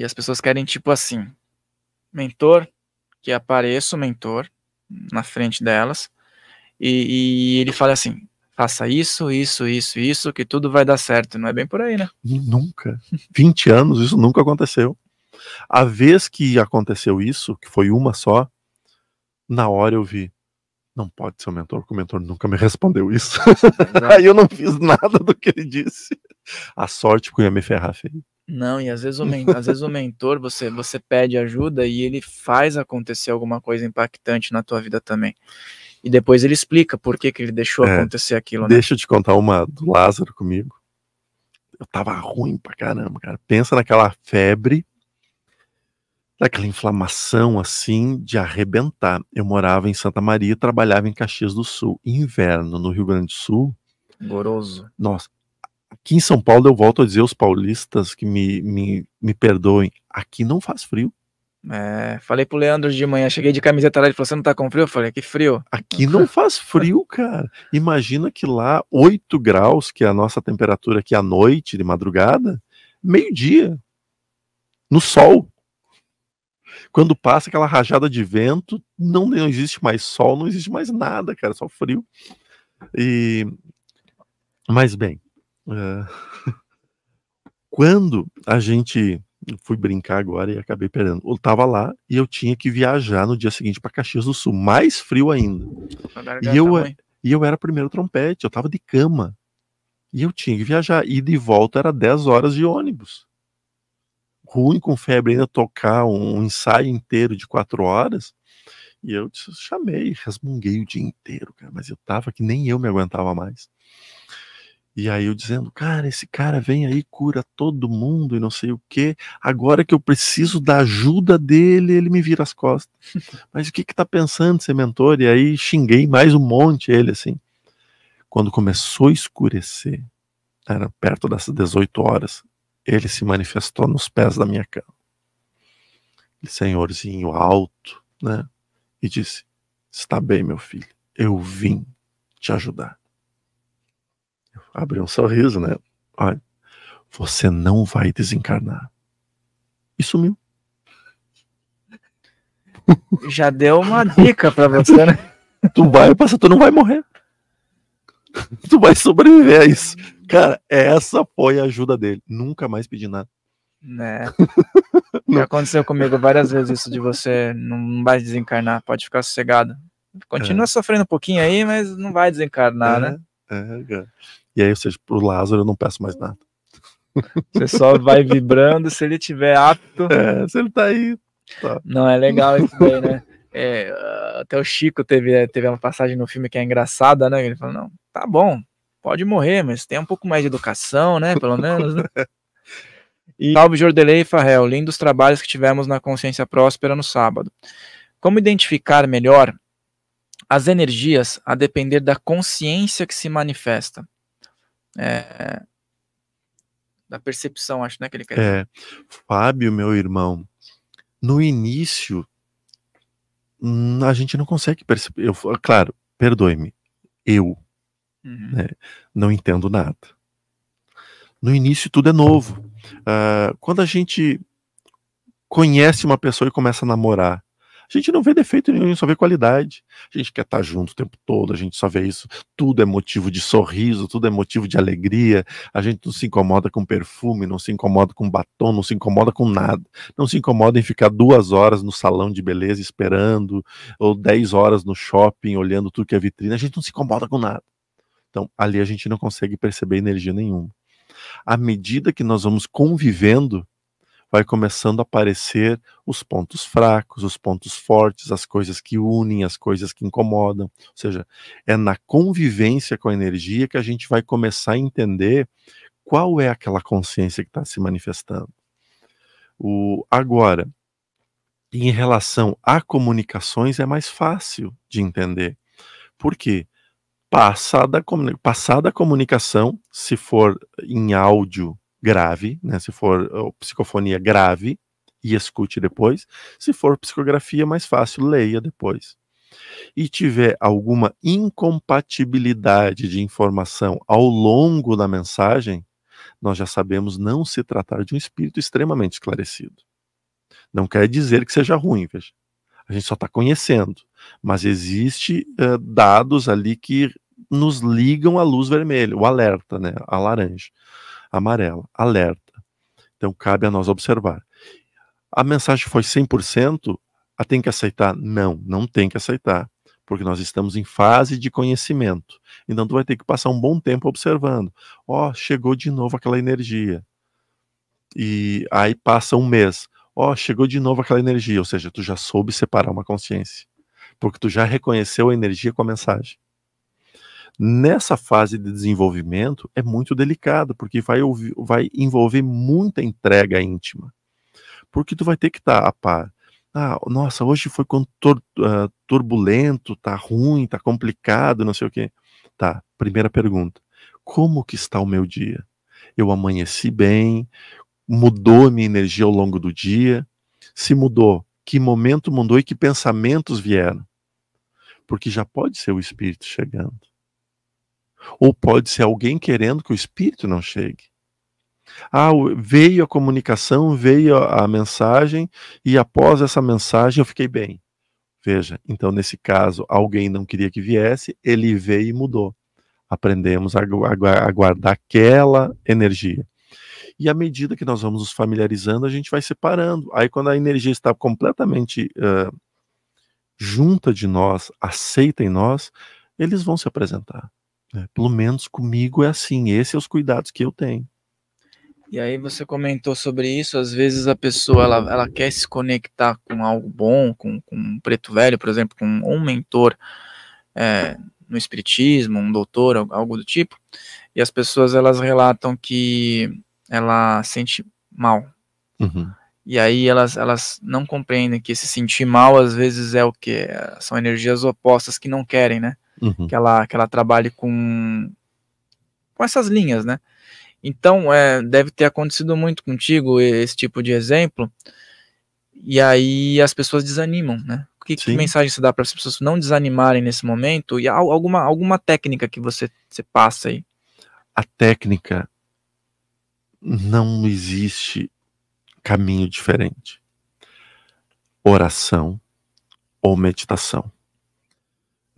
E as pessoas querem tipo assim: mentor, que apareça o mentor na frente delas, e, e ele fala assim: faça isso, isso, isso, isso, que tudo vai dar certo. Não é bem por aí, né? Nunca. 20 anos, isso nunca aconteceu. A vez que aconteceu isso, que foi uma só, na hora eu vi, não pode ser o mentor, porque o mentor nunca me respondeu isso. Aí eu não fiz nada do que ele disse. A sorte que eu ia me ferrar feio. Não, e às vezes o, às vezes o mentor, você, você pede ajuda e ele faz acontecer alguma coisa impactante na tua vida também. E depois ele explica por que, que ele deixou é, acontecer aquilo, né? Deixa eu te contar uma do Lázaro comigo. Eu tava ruim pra caramba, cara. Pensa naquela febre, naquela inflamação assim de arrebentar. Eu morava em Santa Maria e trabalhava em Caxias do Sul. Inverno no Rio Grande do Sul. Goroso. Nossa, aqui em São Paulo, eu volto a dizer os paulistas que me, me, me perdoem, aqui não faz frio. É, falei pro Leandro de manhã, cheguei de camiseta lá, ele falou, você não tá com frio? Eu falei, que frio. Aqui não faz frio, cara. Imagina que lá, 8 graus, que é a nossa temperatura aqui à noite, de madrugada, meio-dia, no sol. Quando passa aquela rajada de vento, não, não existe mais sol, não existe mais nada, cara, só frio. E... Mas bem, é. Quando a gente fui brincar agora e acabei perdendo. Eu tava lá e eu tinha que viajar no dia seguinte para Caxias do Sul, mais frio ainda. E eu, é, e eu era primeiro trompete, eu tava de cama. E eu tinha que viajar. E de volta era 10 horas de ônibus. Ruim, com febre, ainda tocar um ensaio inteiro de 4 horas. E eu chamei, resmunguei o dia inteiro, cara. Mas eu tava que nem eu me aguentava mais. E aí eu dizendo, cara, esse cara vem aí, cura todo mundo e não sei o que. Agora que eu preciso da ajuda dele, ele me vira as costas. Mas o que que tá pensando ser mentor? E aí xinguei mais um monte ele, assim. Quando começou a escurecer, era perto dessas 18 horas, ele se manifestou nos pés da minha cama. Senhorzinho alto, né? E disse: Está bem, meu filho, eu vim te ajudar abriu um sorriso, né? Olha, você não vai desencarnar. E sumiu. Já deu uma dica para você, né? tu vai passar, tu não vai morrer. Tu vai sobreviver a isso. Cara, essa foi a ajuda dele. Nunca mais pedi nada. Né? Já aconteceu comigo várias vezes isso de você não vai desencarnar, pode ficar sossegado. Continua é. sofrendo um pouquinho aí, mas não vai desencarnar, é. né? É, é, E aí, ou seja, pro Lázaro eu não peço mais nada. Você só vai vibrando se ele tiver apto. É, se ele tá aí. Tá. Não, é legal isso daí, né? É, até o Chico teve, teve uma passagem no filme que é engraçada, né? Ele falou: não, tá bom, pode morrer, mas tem um pouco mais de educação, né? Pelo menos, né? E salve Jordelei e Farrell, lindos trabalhos que tivemos na Consciência Próspera no sábado. Como identificar melhor as energias a depender da consciência que se manifesta. É, da percepção, acho, né, que ele quer dizer. É, Fábio, meu irmão, no início, hum, a gente não consegue perceber. Eu, ah, claro, perdoe-me, eu uhum. né, não entendo nada. No início, tudo é novo. Uh, quando a gente conhece uma pessoa e começa a namorar, a gente não vê defeito nenhum, só vê qualidade. A gente quer estar junto o tempo todo, a gente só vê isso. Tudo é motivo de sorriso, tudo é motivo de alegria. A gente não se incomoda com perfume, não se incomoda com batom, não se incomoda com nada. Não se incomoda em ficar duas horas no salão de beleza esperando, ou dez horas no shopping olhando tudo que é vitrine. A gente não se incomoda com nada. Então, ali a gente não consegue perceber energia nenhuma. À medida que nós vamos convivendo vai começando a aparecer os pontos fracos, os pontos fortes, as coisas que unem, as coisas que incomodam. Ou seja, é na convivência com a energia que a gente vai começar a entender qual é aquela consciência que está se manifestando. O, agora, em relação a comunicações, é mais fácil de entender. Por quê? Passada, passada a comunicação, se for em áudio grave, né? Se for psicofonia grave, e escute depois. Se for psicografia, mais fácil, leia depois. E tiver alguma incompatibilidade de informação ao longo da mensagem, nós já sabemos não se tratar de um espírito extremamente esclarecido. Não quer dizer que seja ruim, veja. A gente só está conhecendo, mas existe uh, dados ali que nos ligam à luz vermelha, o alerta, né, a laranja amarela, alerta. Então, cabe a nós observar. A mensagem foi 100%? A tem que aceitar? Não, não tem que aceitar, porque nós estamos em fase de conhecimento. Então, tu vai ter que passar um bom tempo observando. Ó, oh, chegou de novo aquela energia. E aí passa um mês. Ó, oh, chegou de novo aquela energia. Ou seja, tu já soube separar uma consciência, porque tu já reconheceu a energia com a mensagem nessa fase de desenvolvimento é muito delicado, porque vai, ouvir, vai envolver muita entrega íntima. Porque tu vai ter que estar tá a par. Ah, nossa, hoje foi ah, turbulento, tá ruim, tá complicado, não sei o quê. Tá, primeira pergunta. Como que está o meu dia? Eu amanheci bem? Mudou minha energia ao longo do dia? Se mudou, que momento mudou e que pensamentos vieram? Porque já pode ser o espírito chegando. Ou pode ser alguém querendo que o espírito não chegue. Ah, veio a comunicação, veio a mensagem, e após essa mensagem eu fiquei bem. Veja, então nesse caso, alguém não queria que viesse, ele veio e mudou. Aprendemos a, a, a guardar aquela energia. E à medida que nós vamos nos familiarizando, a gente vai separando. Aí, quando a energia está completamente uh, junta de nós, aceita em nós, eles vão se apresentar. Né? pelo menos comigo é assim, esses são é os cuidados que eu tenho. E aí você comentou sobre isso, às vezes a pessoa ela, ela quer se conectar com algo bom, com, com um preto velho, por exemplo, com um mentor é, no espiritismo, um doutor, algo do tipo, e as pessoas elas relatam que ela sente mal. Uhum. E aí elas, elas não compreendem que se sentir mal às vezes é o que? São energias opostas que não querem, né? uhum. que, ela, que ela trabalhe com, com essas linhas, né? Então, é, deve ter acontecido muito contigo esse tipo de exemplo, e aí as pessoas desanimam, né? Que, que mensagem você dá para as pessoas não desanimarem nesse momento? E alguma, alguma técnica que você, você passa aí? A técnica não existe caminho diferente. Oração ou meditação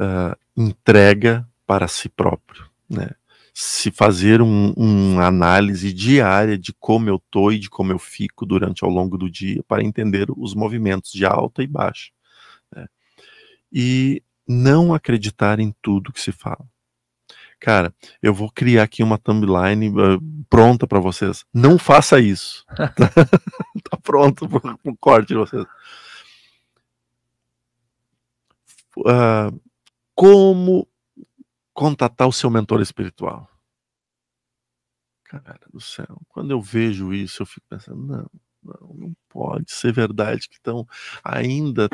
uh, entrega para si próprio, né? Se fazer uma um análise diária de como eu tô e de como eu fico durante ao longo do dia para entender os movimentos de alta e baixa. Né? E não acreditar em tudo que se fala. Cara, eu vou criar aqui uma timeline uh, ah, pronta para vocês. Não faça isso. tá pronto para o corte de vocês. Uh, como contatar o seu mentor espiritual. Cara do céu, quando eu vejo isso, eu fico pensando, não, não, não pode ser verdade que estão ainda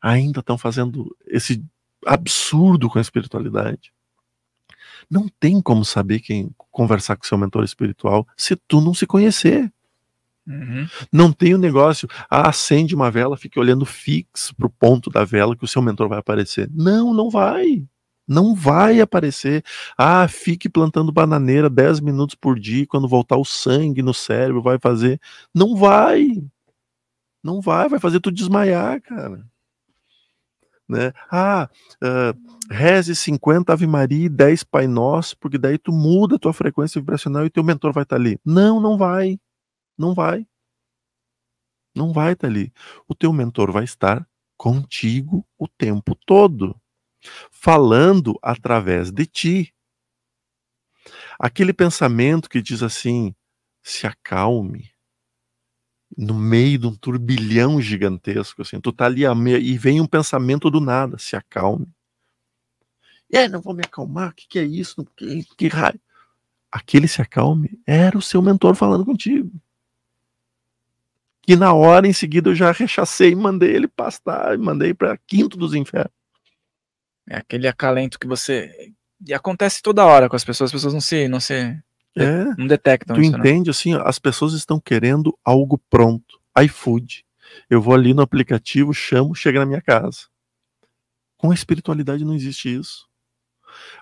ainda estão fazendo esse absurdo com a espiritualidade. Não tem como saber quem conversar com seu mentor espiritual se tu não se conhecer. Uhum. Não tem o um negócio, ah, acende uma vela, fique olhando fixo pro ponto da vela que o seu mentor vai aparecer. Não, não vai. Não vai aparecer. Ah, fique plantando bananeira 10 minutos por dia, quando voltar o sangue no cérebro, vai fazer. Não vai. Não vai, vai fazer tu desmaiar, cara. Né? Ah, uh, reze 50 Ave Maria e 10 Pai Nosso, porque daí tu muda a tua frequência vibracional e teu mentor vai estar tá ali. Não, não vai. Não vai. Não vai estar tá ali. O teu mentor vai estar contigo o tempo todo, falando através de ti. Aquele pensamento que diz assim: se acalme no meio de um turbilhão gigantesco, assim, tu tá ali e vem um pensamento do nada, se acalme. É, não vou me acalmar, o que, que é isso? Que, que raio? Aquele se acalme era o seu mentor falando contigo que na hora em seguida eu já rechacei e mandei ele pastar, e mandei para quinto dos infernos. É aquele acalento que você. E acontece toda hora com as pessoas, as pessoas não se. Não, se, é, não detectam. Tu isso, né? entende, não. assim, as pessoas estão querendo algo pronto. iFood. Eu vou ali no aplicativo, chamo, chega na minha casa. Com a espiritualidade não existe isso.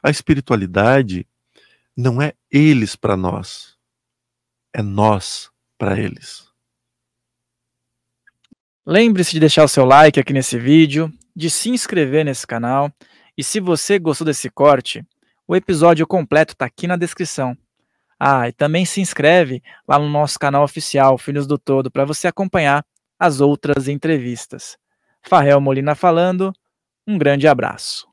A espiritualidade não é eles para nós, é nós para eles. Lembre-se de deixar o seu like aqui nesse vídeo, de se inscrever nesse canal e se você gostou desse corte, o episódio completo está aqui na descrição. Ah, e também se inscreve lá no nosso canal oficial Filhos do Todo para você acompanhar as outras entrevistas. Farrell Molina falando, um grande abraço.